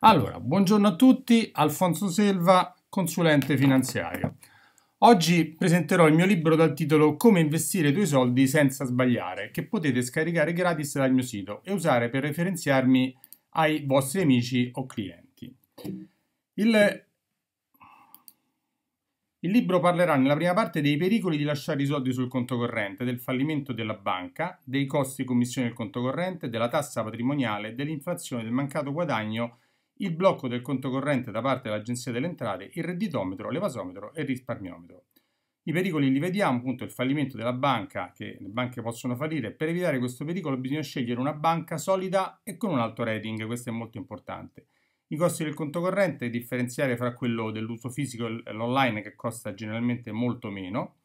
Allora, buongiorno a tutti, Alfonso Selva, consulente finanziario. Oggi presenterò il mio libro dal titolo Come investire i tuoi soldi senza sbagliare, che potete scaricare gratis dal mio sito e usare per referenziarmi ai vostri amici o clienti. Il, il libro parlerà nella prima parte dei pericoli di lasciare i soldi sul conto corrente, del fallimento della banca, dei costi commissione del conto corrente, della tassa patrimoniale, dell'inflazione, del mancato guadagno il blocco del conto corrente da parte dell'Agenzia delle Entrate, il redditometro, l'evasometro e il risparmiometro. I pericoli li vediamo, appunto il fallimento della banca, che le banche possono fallire. Per evitare questo pericolo bisogna scegliere una banca solida e con un alto rating, questo è molto importante. I costi del conto corrente, differenziare fra quello dell'uso fisico e l'online che costa generalmente molto meno.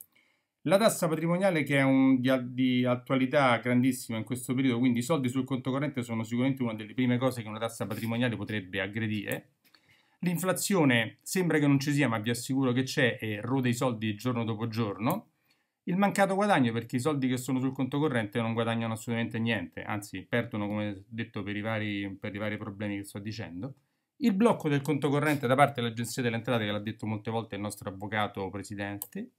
La tassa patrimoniale che è un, di, di, attualità grandissima in questo periodo, quindi i soldi sul conto corrente sono sicuramente una delle prime cose che una tassa patrimoniale potrebbe aggredire. L'inflazione sembra che non ci sia, ma vi assicuro che c'è e rode i soldi giorno dopo giorno. Il mancato guadagno perché i soldi che sono sul conto corrente non guadagnano assolutamente niente, anzi perdono come detto per i vari, per i vari problemi che sto dicendo. Il blocco del conto corrente da parte dell'Agenzia delle Entrate, che l'ha detto molte volte il nostro avvocato presidente,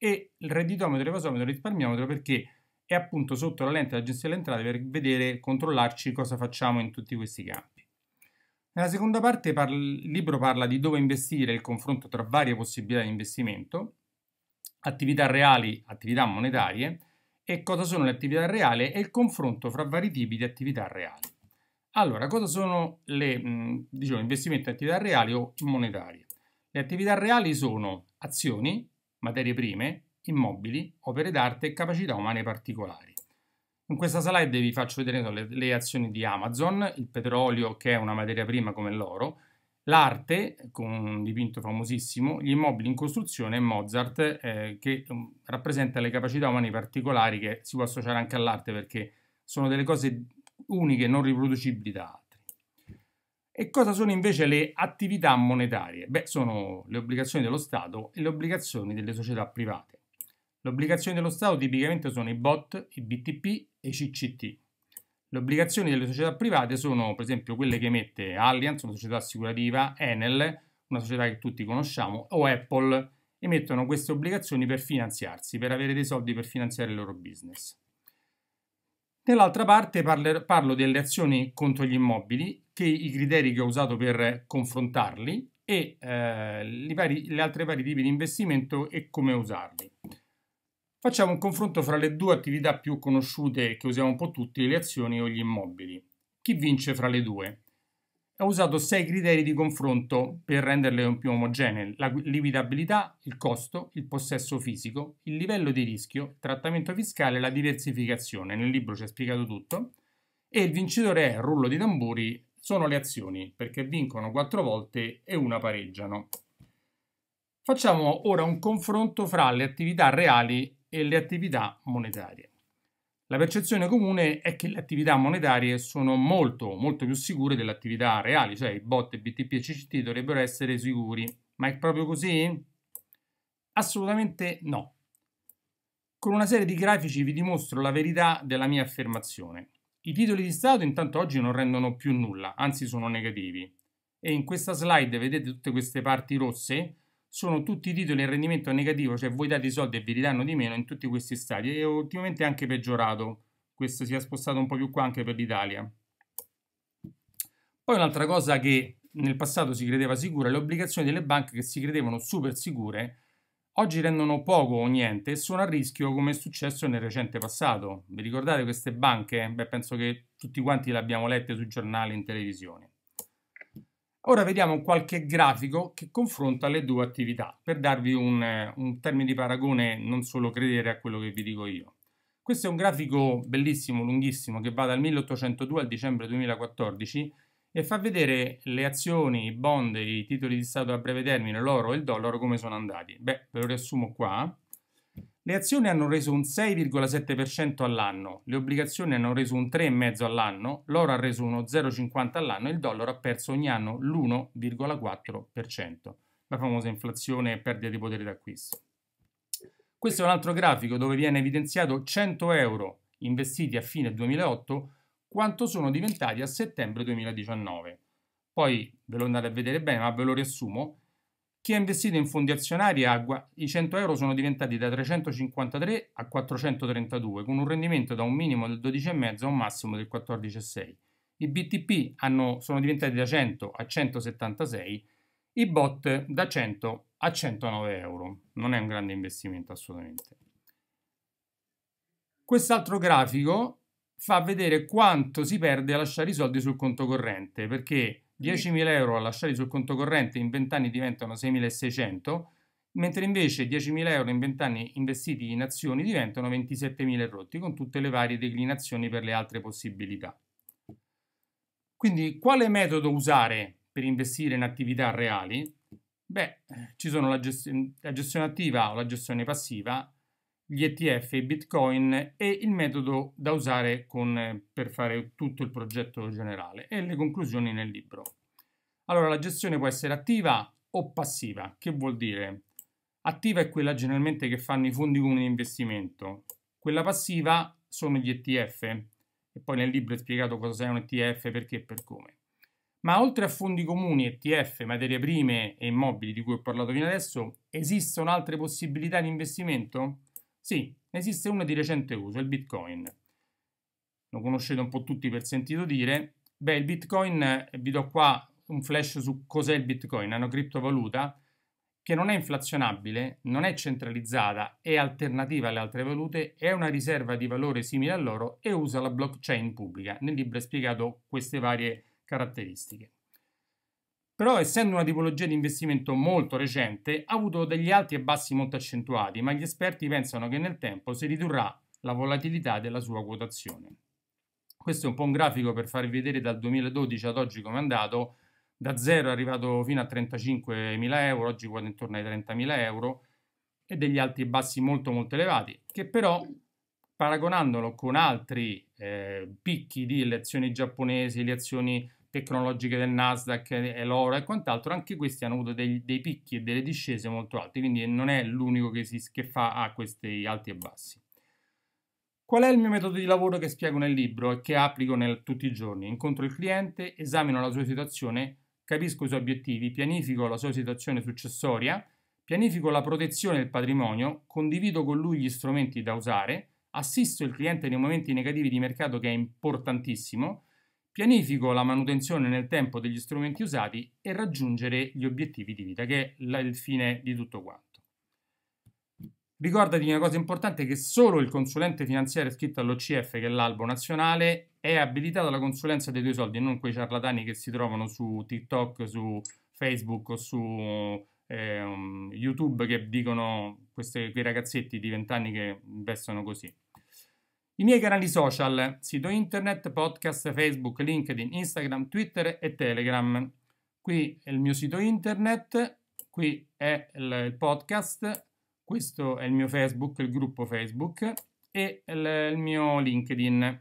e il redditometro e evasometro e risparmiometro perché è appunto sotto la lente dell'agenzia delle entrate per vedere, controllarci cosa facciamo in tutti questi campi. Nella seconda parte parla, il libro parla di dove investire, il confronto tra varie possibilità di investimento, attività reali, attività monetarie e cosa sono le attività reali e il confronto fra vari tipi di attività reali. Allora, cosa sono le diciamo, investimenti in attività reali o monetarie? Le attività reali sono azioni, materie prime, immobili, opere d'arte e capacità umane particolari. In questa slide vi faccio vedere le, le, azioni di Amazon, il petrolio che è una materia prima come l'oro, l'arte con un dipinto famosissimo, gli immobili in costruzione e Mozart eh, che um, rappresenta le capacità umane particolari che si può associare anche all'arte perché sono delle cose uniche non riproducibili da altre. E cosa sono invece le attività monetarie? Beh, sono le obbligazioni dello Stato e le obbligazioni delle società private. Le obbligazioni dello Stato tipicamente sono i BOT, i BTP e i CCT. Le obbligazioni delle società private sono per esempio quelle che emette Allianz, una società assicurativa, Enel, una società che tutti conosciamo, o Apple, emettono queste obbligazioni per finanziarsi, per avere dei soldi per finanziare il loro business. Nell'altra parte parler, parlo delle azioni contro gli immobili, che i criteri che ho usato per confrontarli e eh, vari, le altre vari tipi di investimento e come usarli. Facciamo un confronto fra le due attività più conosciute che usiamo un po' tutti, le azioni o gli immobili. Chi vince fra le due? ho usato sei criteri di confronto per renderle più omogenee: la liquidabilità, il costo, il possesso fisico, il livello di rischio, il trattamento fiscale la diversificazione. Nel libro ci ha spiegato tutto. E il vincitore è rullo di tamburi, sono le azioni, perché vincono quattro volte e una pareggiano. Facciamo ora un confronto fra le attività reali e le attività monetarie. La percezione comune è che le attività monetarie sono molto, molto più sicure delle attività reali, cioè i bot, BTP e CCT dovrebbero essere sicuri. Ma è proprio così? Assolutamente no. Con una serie di grafici vi dimostro la verità della mia affermazione. I titoli di Stato intanto oggi non rendono più nulla, anzi sono negativi. E in questa slide vedete tutte queste parti rosse? sono tutti titoli a rendimento negativo, cioè voi date i soldi e vi ridanno di meno in tutti questi stati e ultimamente è anche peggiorato, questo si è spostato un po' più qua anche per l'Italia. Poi un'altra cosa che nel passato si credeva sicura, le obbligazioni delle banche che si credevano super sicure, oggi rendono poco o niente e sono a rischio come è successo nel recente passato. Vi ricordate queste banche? Beh, penso che tutti quanti le abbiamo lette sui giornali in televisione. Ora vediamo qualche grafico che confronta le due attività per darvi un, eh, un termine di paragone non solo credere a quello che vi dico io. Questo è un grafico bellissimo, lunghissimo, che va dal 1802 al dicembre 2014 e fa vedere le azioni, i bond, i titoli di Stato a breve termine, l'oro e il dollaro come sono andati. Beh, ve lo riassumo qua. Le azioni hanno reso un 6,7% all'anno, le obbligazioni hanno reso un 3,5% all'anno, l'oro ha reso uno 0,50% all'anno e il dollaro ha perso ogni anno l'1,4%, la famosa inflazione e perdita di potere d'acquisto. Questo è un altro grafico dove viene evidenziato 100 euro investiti a fine 2008 quanto sono diventati a settembre 2019. Poi ve lo andate a vedere bene, ma ve lo riassumo chi ha investito in fondi azionari AGUA, i 100 euro sono diventati da 353 a 432, con un rendimento da un minimo del 12,5 a un massimo del 14,6. I BTP hanno, sono diventati da 100 a 176, i bot da 100 a 109 euro. Non è un grande investimento assolutamente. Quest'altro grafico fa vedere quanto si perde a lasciare i soldi sul conto corrente, perché 10.000 euro lasciati sul conto corrente in 20 anni diventano 6.600, mentre invece 10.000 euro in 20 anni investiti in azioni diventano 27.000 rotti, con tutte le varie declinazioni per le altre possibilità. Quindi quale metodo usare per investire in attività reali? Beh, ci sono la, gest- la gestione attiva o la gestione passiva gli ETF e Bitcoin e il metodo da usare con, per fare tutto il progetto generale e le conclusioni nel libro. Allora, la gestione può essere attiva o passiva. Che vuol dire? Attiva è quella generalmente che fanno i fondi comuni di investimento. Quella passiva sono gli ETF. E poi nel libro è spiegato cosa sia un ETF, perché e per come. Ma oltre a fondi comuni, ETF, materie prime e immobili di cui ho parlato fino adesso, esistono altre possibilità di investimento? Sì, esiste una di recente uso, il Bitcoin. Lo conoscete un po' tutti per sentito dire. Beh, il Bitcoin, eh, vi do qua un flash su cos'è il Bitcoin, è una criptovaluta che non è inflazionabile, non è centralizzata, è alternativa alle altre valute, è una riserva di valore simile all'oro e usa la blockchain pubblica. Nel libro è spiegato queste varie caratteristiche. Però essendo una tipologia di investimento molto recente ha avuto degli alti e bassi molto accentuati, ma gli esperti pensano che nel tempo si ridurrà la volatilità della sua quotazione. Questo è un po' un grafico per farvi vedere dal 2012 ad oggi come è andato, da zero è arrivato fino a 35.000 euro, oggi quota intorno ai 30.000 euro e degli alti e bassi molto molto elevati, che però paragonandolo con altri eh, picchi di le azioni giapponesi, le azioni tecnologiche del Nasdaq e l'oro e quant'altro, anche questi hanno avuto dei, dei picchi e delle discese molto alti, quindi non è l'unico che, si, che fa a questi alti e bassi. Qual è il mio metodo di lavoro che spiego nel libro e che applico nel, tutti i giorni? Incontro il cliente, esamino la sua situazione, capisco i suoi obiettivi, pianifico la sua situazione successoria, pianifico la protezione del patrimonio, condivido con lui gli strumenti da usare, assisto il cliente nei momenti negativi di mercato che è importantissimo, pianifico la manutenzione nel tempo degli strumenti usati e raggiungere gli obiettivi di vita, che è il fine di tutto quanto. Ricordati una cosa importante che solo il consulente finanziario iscritto all'OCF, che è l'albo nazionale, è abilitato alla consulenza dei tuoi soldi, non quei ciarlatani che si trovano su TikTok, su Facebook o su eh, YouTube che dicono queste, quei ragazzetti di 20 anni che vestono così. I miei canali social, sito internet, podcast, Facebook, LinkedIn, Instagram, Twitter e Telegram. Qui è il mio sito internet, qui è il podcast, questo è il mio Facebook, il gruppo Facebook e il mio LinkedIn.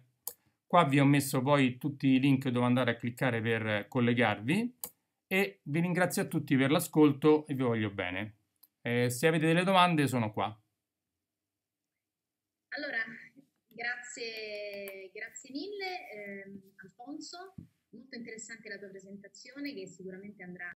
Qua vi ho messo poi tutti i link dove andare a cliccare per collegarvi e vi ringrazio a tutti per l'ascolto e vi voglio bene. Eh, se avete delle domande sono qua. Grazie, grazie mille eh, Alfonso, molto interessante la tua presentazione che sicuramente andrà